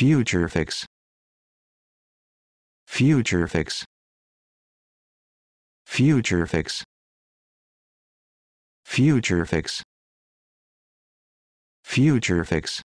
future fix future fix future fix future fix future fix